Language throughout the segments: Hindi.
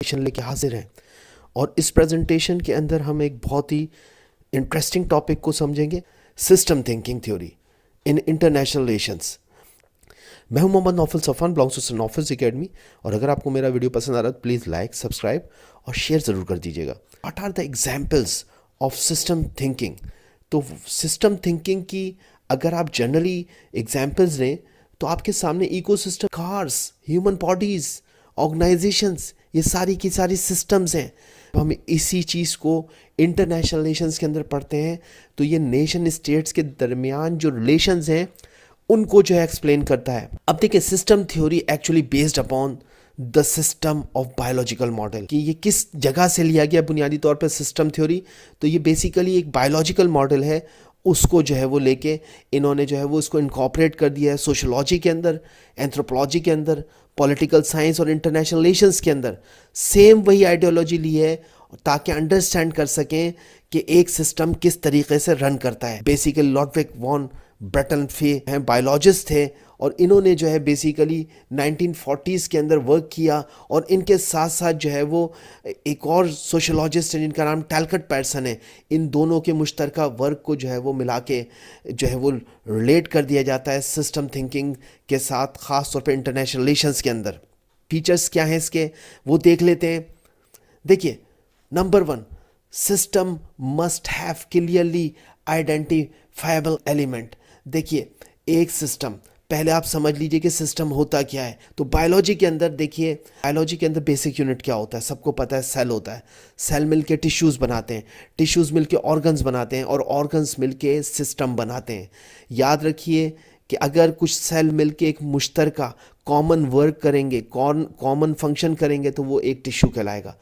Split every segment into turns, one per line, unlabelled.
प्रेजेंटेशन लेके हाजिर हैं और इस प्रेजेंटेशन के अंदर हम एक बहुत ही इंटरेस्टिंग टॉपिक को समझेंगे system thinking theory in international relations मैं हूं Mohammad Naufal Safan belong to Naufal's academy और अगर आपको मेरा वीडियो पसंद आ रहा है प्लीज़ लाइक सब्सक्राइब और शेयर ज़रूर कर दीजिएगा what are the examples of system thinking तो सिस्टम थिंकिंग की अगर आप जनरली एग्जाम्पल्स लें तो आपके सामने ecosystem cars human bodies organisations ये सारी की सारी सिस्टम्स हैं तो हम इसी चीज़ को इंटरनेशनल नेशंस के अंदर पढ़ते हैं तो ये नेशन स्टेट्स के दरमियान जो रिलेशंस हैं उनको जो है एक्सप्लेन करता है अब देखिए system theory actually based upon the system of biological model कि ये किस जगह से लिया गया बुनियादी तौर पर सिस्टम थ्योरी तो ये बेसिकली एक बायोलॉजिकल मॉडल है उसको जो है वो लेके इन्होंने जो है वो इसको इनकॉपरेट कर दिया है सोशोलॉजी के अंदर एंथ्रोपोलॉजी के अंदर पॉलिटिकल साइंस और इंटरनेशनल रिलेशंस के अंदर सेम वही आइडियोलॉजी ली है ताकि अंडरस्टैंड कर सकें कि एक सिस्टम किस तरीके से रन करता है बेसिकली लॉडविक वॉन ब्रेटन फे हैं बायोलॉजिस्ट थे और इन्होंने जो है बेसिकली 1940s के अंदर वर्क किया और इनके साथ साथ जो है वो एक और सोशलॉजिस्ट हैं जिनका नाम टैलकट पैरसन है इन दोनों के मुश्तर वर्क को जो है वो मिला के जो है वो रिलेट कर दिया जाता है सिस्टम थिंकिंग के साथ ख़ास तौर पर इंटरनेशनल रिलेशंस के अंदर फीचर्स क्या हैं इसके वो देख लेते हैं देखिए number one system must have clearly identifiable element देखिए एक सिस्टम पहले आप समझ लीजिए कि सिस्टम होता क्या है तो बायोलॉजी के अंदर देखिए बायोलॉजी के अंदर बेसिक यूनिट क्या होता है सबको पता है सेल होता है सेल मिल के टिश्यूज़ बनाते हैं टिश्यूज़ मिल के ऑर्गन्स बनाते हैं और ऑर्गन्स मिल के सिस्टम बनाते हैं याद रखिए कि अगर कुछ सेल मिल के एक मुश्तर कॉमन वर्क करेंगे कॉन कॉमन फंक्शन करेंगे तो वो एक टिश्यू कहलाएगा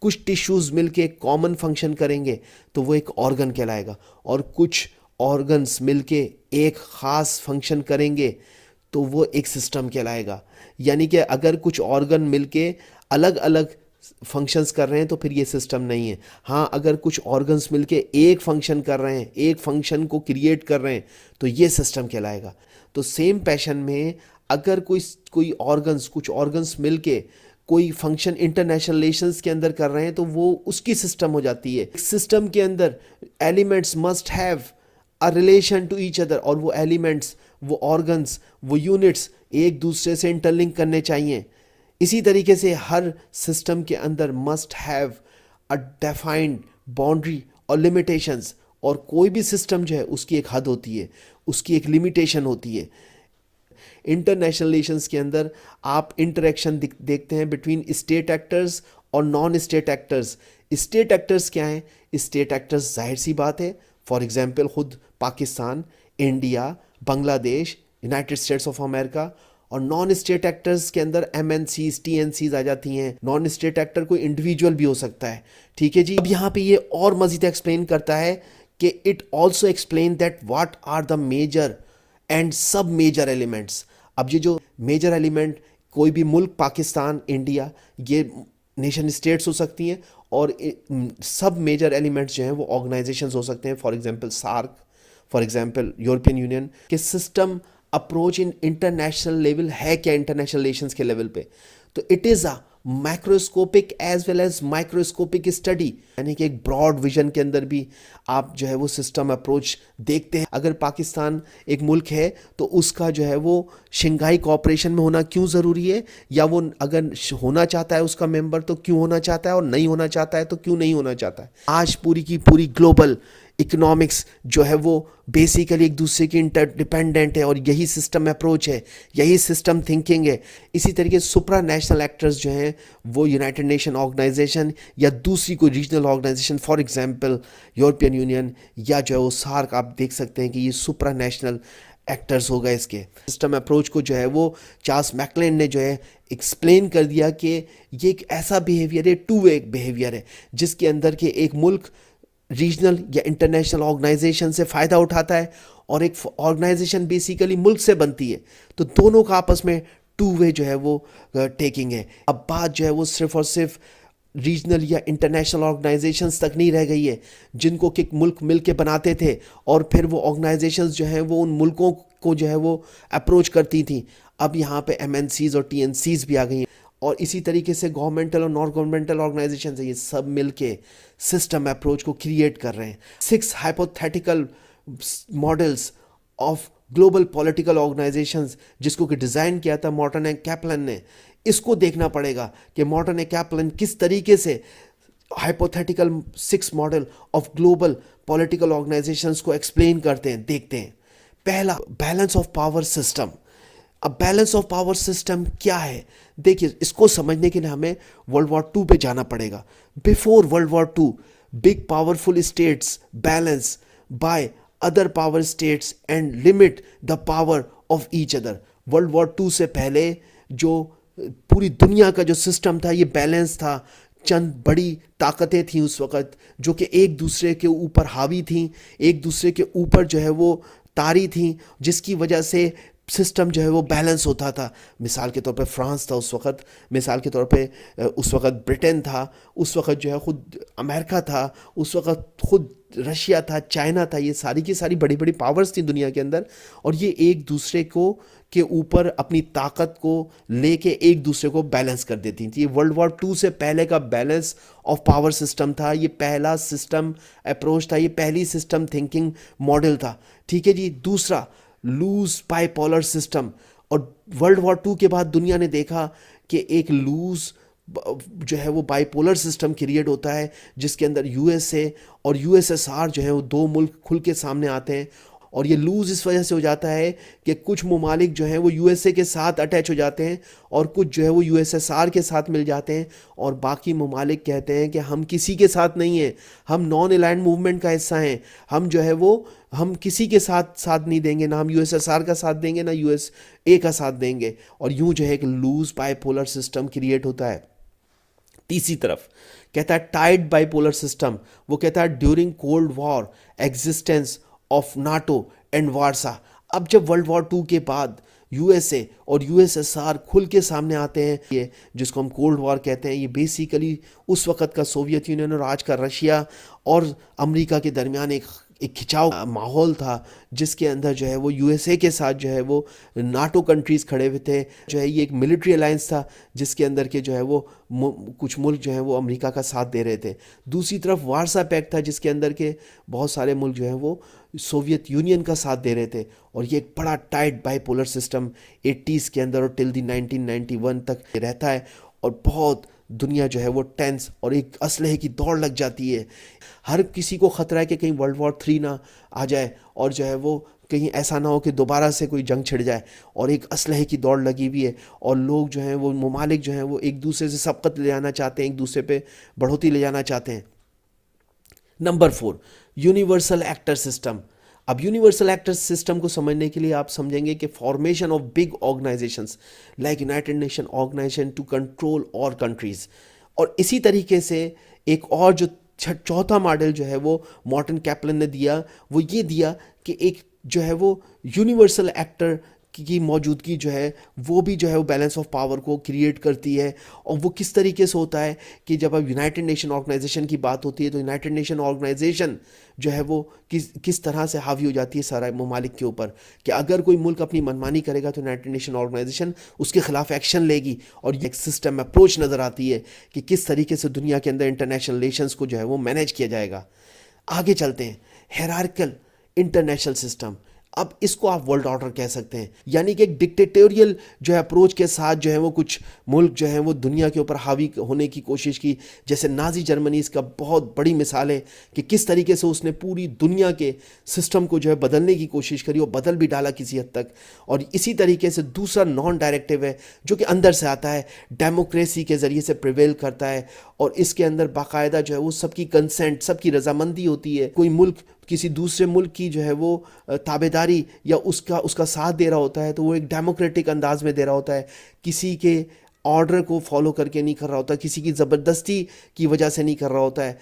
कुछ टिश्यूज़ मिल के कॉमन फंक्शन करेंगे तो वो एक ऑर्गन कहलाएगा और कुछ ऑर्गन्स मिलके एक ख़ास फंक्शन करेंगे तो वो एक सिस्टम कहलाएगा यानी कि अगर कुछ ऑर्गन मिलके अलग अलग फंक्शंस कर रहे हैं तो फिर ये सिस्टम नहीं है हाँ अगर कुछ ऑर्गन्स मिलके एक फंक्शन कर रहे हैं एक फंक्शन को क्रिएट कर रहे हैं तो ये सिस्टम कहलाएगा तो सेम पैशन में अगर कोई कोई ऑर्गन्स कुछ ऑर्गन्स मिलके कोई फंक्शन इंटरनेशनल रिलेशंस के अंदर कर रहे हैं तो वो उसकी सिस्टम हो जाती है सिस्टम के अंदर elements must have a relation to each other और वो एलिमेंट्स वो ऑर्गन्स वो यूनिट्स एक दूसरे से इंटरलिंक करने चाहिए इसी तरीके से हर सिस्टम के अंदर must have a defined boundary और लिमिटेशंस और कोई भी सिस्टम जो है उसकी एक हद होती है उसकी एक लिमिटेशन होती है इंटरनेशनल रिलेशंस के अंदर आप इंटरेक्शन देखते हैं बिटवीन स्टेट एक्टर्स और non state actors state actors क्या हैं स्टेट एक्टर्स जाहिर सी बात है फॉर एग्जाम्पल खुद Pakistan India Bangladesh United States of America और नॉन स्टेट एक्टर्स के अंदर M N Cs T N Cs आ जाती हैं नॉन स्टेट एक्टर कोई इंडिविजुअल भी हो सकता है ठीक है जी अब यहाँ पे ये और मजीद एक्सप्लेन करता है कि it also explain that what are the major and sub major elements अब ये जो मेजर एलिमेंट कोई भी मुल्क पाकिस्तान इंडिया ये नेशन स्टेट्स हो सकती हैं और सब मेजर एलिमेंट्स जो हैं वो ऑर्गेनाइजेशन हो सकते हैं for example SAARC for example European Union के system approach in international level है क्या इंटरनेशनल नेशन के लेवल पे तो it is a microscopic as well as microscopic study यानी कि एक ब्रॉड विजन के अंदर भी आप जो है वो सिस्टम अप्रोच देखते हैं अगर पाकिस्तान एक मुल्क है तो उसका जो है वो शंघाई कॉपरेशन में होना क्यों ज़रूरी है या वो अगर होना चाहता है उसका मेंबर तो क्यों होना चाहता है और नहीं होना चाहता है तो क्यों नहीं होना चाहता है आज पूरी की पूरी ग्लोबल इकोनॉमिक्स जो है वो बेसिकली एक दूसरे की इंटरडिपेंडेंट है और यही सिस्टम अप्रोच है यही सिस्टम थिंकिंग है इसी तरीके सुप्रा नेशनल एक्टर्स जो हैं वो यूनाइटेड नेशन ऑर्गेनाइजेशन या दूसरी कोई regional organization for example European Union या जो है वो सार्क आप देख सकते हैं कि ये सुप्रा नेशनल एक्टर्स हो गए इसके सिस्टम अप्रोच को जो है वो चार्ल्स मैकलैंड ने जो है एक्सप्लेन कर दिया कि ये एक ऐसा बिहेवियर है टू वे बिहेवियर है जिसके अंदर के एक मुल्क रीजनल या इंटरनेशनल ऑर्गेनाइजेशन से फ़ायदा उठाता है और एक ऑर्गेनाइजेशन बेसिकली मुल्क से बनती है तो दोनों का आपस में टू वे जो है वो टेकिंग है अब बात जो है वो सिर्फ और सिर्फ रीजनल या इंटरनेशनल ऑर्गेनाइजेशन तक नहीं रह गई है जिनको कि मुल्क मिल के बनाते थे और फिर वो ऑर्गेनाइजेशन जो हैं वो उन मुल्कों को जो है वो अप्रोच करती थी अब यहाँ पे एम और टी भी आ गई हैं और इसी तरीके से गवर्नमेंटल और नॉन गवर्नमेंटल ऑर्गेनाइजेशन है ये सब मिलके सिस्टम अप्रोच को क्रिएट कर रहे हैं six hypothetical models of global political organization जिसको कि डिज़ाइन किया था मॉडर्न एंड कैपलन ने इसको देखना पड़ेगा कि मॉडर्न ए कैपलन किस तरीके से hypothetical six model of global political organizations को एक्सप्लेन करते हैं देखते हैं पहला बैलेंस ऑफ पावर सिस्टम अब बैलेंस ऑफ पावर सिस्टम क्या है देखिए इसको समझने के लिए हमें वर्ल्ड वॉर टू पे जाना पड़ेगा before world war two big powerful states balance by other power states and limit the power of each other world war two से पहले जो पूरी दुनिया का जो सिस्टम था ये बैलेंस था चंद बड़ी ताकतें थीं उस वक़्त जो कि एक दूसरे के ऊपर हावी थीं एक दूसरे के ऊपर जो है वो तारी थीं जिसकी वजह से सिस्टम जो है वो बैलेंस होता था मिसाल के तौर पे फ्रांस था उस वक्त मिसाल के तौर पे उस वक्त ब्रिटेन था उस वक्त जो है ख़ुद अमेरिका था उस वक्त खुद रशिया था चाइना था ये सारी की सारी बड़ी बड़ी पावर्स थी दुनिया के अंदर और ये एक दूसरे को के ऊपर अपनी ताकत को लेके एक दूसरे को बैलेंस कर देती थी ये वर्ल्ड वॉर टू से पहले का बैलेंस ऑफ पावर सिस्टम था ये पहला सिस्टम अप्रोच था ये पहली सिस्टम थिंकिंग मॉडल था ठीक है जी दूसरा लूज बाइपोलर सिस्टम और वर्ल्ड वॉर टू के बाद दुनिया ने देखा कि एक लूज़ जो है वो बाइपोलर सिस्टम क्रिएट होता है जिसके अंदर यूएसए और यूएसएसआर जो है वो दो मुल्क खुल के सामने आते हैं और ये लूज इस वजह से हो जाता है कि कुछ ममालिक जो हैं वो यूएसए के साथ अटैच हो जाते हैं और कुछ जो है वो यूएसएसआर के साथ मिल जाते हैं और बाकी ममालिक कहते हैं कि हम किसी के साथ नहीं हैं हम नॉन अलाइन मूवमेंट का हिस्सा हैं हम जो है वो हम किसी के साथ साथ नहीं देंगे ना हम यूएसएसआर का साथ देंगे ना यूएस ए का साथ देंगे और यूं जो है एक लूज बाइपोलर सिस्टम क्रिएट होता है तीसरी तरफ कहता है टाइट बाइपोलर सिस्टम वो कहता है during cold war existence of NATO and Warsaw अब जब वर्ल्ड वॉर टू के बाद यूएसए और यूएसएसआर खुल के सामने आते हैं ये जिसको हम कोल्ड वॉर कहते हैं ये बेसिकली उस वक्त का सोवियत यूनियन और आज का रशिया और अमेरिका के दरमियान एक एक खिंचाव माहौल था जिसके अंदर जो है वो यूएसए के साथ जो है वो नाटो कंट्रीज़ खड़े हुए थे जो है ये एक मिलिट्री अलायंस था जिसके अंदर के जो है वो कुछ मुल्क जो है वो अमेरिका का साथ दे रहे थे दूसरी तरफ वारसा पैक था जिसके अंदर के बहुत सारे मुल्क जो है वो सोवियत यूनियन का साथ दे रहे थे और ये एक बड़ा टाइट बाईपोलर सिस्टम एट्टीज़ के अंदर और टिल दी नाइनटीन तक रहता है और बहुत दुनिया जो है वो टेंस और एक असलहे की दौड़ लग जाती है हर किसी को ख़तरा है कि कहीं वर्ल्ड वॉर थ्री ना आ जाए और जो है वो कहीं ऐसा ना हो कि दोबारा से कोई जंग छिड़ जाए और एक असलहे की दौड़ लगी हुई है और लोग जो हैं वो ममालिक जो हैं वो एक दूसरे से सबकत ले जाना चाहते हैं एक दूसरे पे बढ़ोतरी ले जाना चाहते हैं number four universal actor system अब यूनिवर्सल एक्टर सिस्टम को समझने के लिए आप समझेंगे कि formation of big organization like United Nation organization to control और कंट्रीज और इसी तरीके से एक और जो चौथा मॉडल जो है वो मॉर्टन कैपलन ने दिया वो ये दिया कि एक जो है वो यूनिवर्सल एक्टर की मौजूदगी जो है वो भी जो है वो बैलेंस ऑफ पावर को क्रिएट करती है और वो किस तरीके से होता है कि जब अब यूनाइटेड नेशन ऑर्गेनाइजेशन की बात होती है तो यूनाइटेड नेशन ऑर्गेनाइजेशन जो है वो किस किस तरह से हावी हो जाती है सारा ममालिक के ऊपर कि अगर कोई मुल्क अपनी मनमानी करेगा तो यूनाइटेड नेशन ऑर्गेनाइजेशन उसके खिलाफ एक्शन लेगी और ये एक सिस्टम अप्रोच नज़र आती है कि किस तरीके से दुनिया के अंदर इंटरनेशनल रिलेशन को जो है वो मैनेज किया जाएगा आगे चलते हैं हेरारकल इंटरनेशनल सिस्टम अब इसको आप वर्ल्ड ऑर्डर कह सकते हैं यानी कि एक डिक्टेटोरियल जो है अप्रोच के साथ जो है वो कुछ मुल्क जो है वो दुनिया के ऊपर हावी होने की कोशिश की जैसे नाजी जर्मनी इसका बहुत बड़ी मिसाल है कि किस तरीके से उसने पूरी दुनिया के सिस्टम को जो है बदलने की कोशिश करी और बदल भी डाला किसी हद तक और इसी तरीके से दूसरा नॉन डायरेक्टिव है जो कि अंदर से आता है डेमोक्रेसी के ज़रिए से प्रिवेल करता है और इसके अंदर बाकायदा जो है वो सबकी कंसेंट सबकी रजामंदी होती है कोई मुल्क किसी दूसरे मुल्क की जो है वो ताबेदारी या उसका उसका साथ दे रहा होता है तो वो एक डेमोक्रेटिक अंदाज में दे रहा होता है किसी के ऑर्डर को फॉलो करके नहीं कर रहा होता किसी की ज़बरदस्ती की वजह से नहीं कर रहा होता है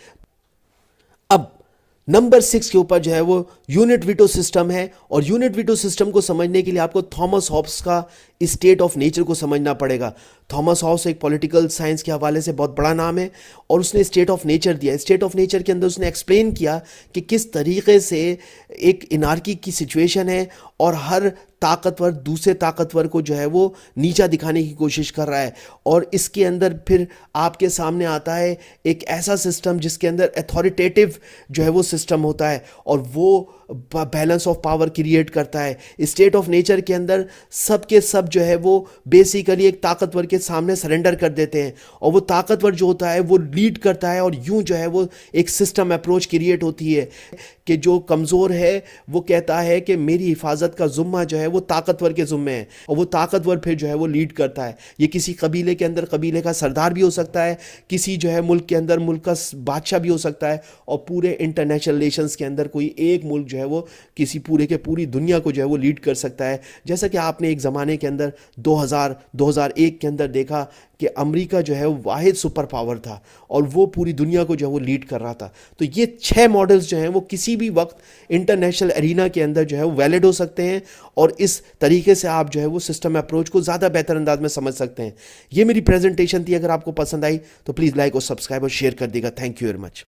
अब नंबर सिक्स के ऊपर जो है वो यूनिट विटो सिस्टम है और यूनिट विटो सिस्टम को समझने के लिए आपको थॉमस हॉब्स का स्टेट ऑफ नेचर को समझना पड़ेगा थॉमस हाउस एक पॉलिटिकल साइंस के हवाले से बहुत बड़ा नाम है और उसने स्टेट ऑफ नेचर दिया स्टेट ऑफ नेचर के अंदर उसने एक्सप्लेन किया कि किस तरीके से एक इनारकी की सिचुएशन है और हर ताकतवर दूसरे ताकतवर को जो है वो नीचा दिखाने की कोशिश कर रहा है और इसके अंदर फिर आपके सामने आता है एक ऐसा सिस्टम जिसके अंदर अथॉरिटेटिव जो है वो सिस्टम होता है और वो बैलेंस ऑफ पावर क्रिएट करता है स्टेट ऑफ नेचर के अंदर सब के सब जो है वो बेसिकली एक ताकतवर के सामने सरेंडर कर देते हैं और वो ताकतवर जो होता है वो लीड करता है और यूं जो है वो एक सिस्टम अप्रोच क्रिएट होती है कि जो कमज़ोर है वो कहता है कि मेरी हिफाजत का जुम्मा जो है वो ताकतवर के जुम्मे है और वो ताकतवर फिर जो है वो लीड करता है ये किसी कबीले के अंदर कबीले का सरदार भी हो सकता है किसी जो है मुल्क के अंदर मुल्क का बादशाह भी हो सकता है और पूरे इंटरनेशनल रिलेशन के अंदर कोई एक मुल्क जो है है वो किसी पूरे के पूरी दुनिया को जो है वो लीड कर सकता है जैसा कि आपने एक ज़माने के अंदर 2000 2001 के अंदर देखा कि अमेरिका जो है वो वाहिद सुपर पावर था और वो पूरी दुनिया को जो है वो लीड कर रहा था तो ये छः मॉडल्स जो हैं वो किसी भी वक्त इंटरनेशनल एरिना के अंदर जो है वो वैलिड हो सकते हैं और इस तरीके से आप जो है वो सिस्टम अप्रोच को ज़्यादा बेहतर अंदाज में समझ सकते हैं ये मेरी प्रेजेंटेशन थी अगर आपको पसंद आई तो प्लीज़ लाइक और सब्सक्राइब और शेयर कर देगा थैंक यू वेरी मच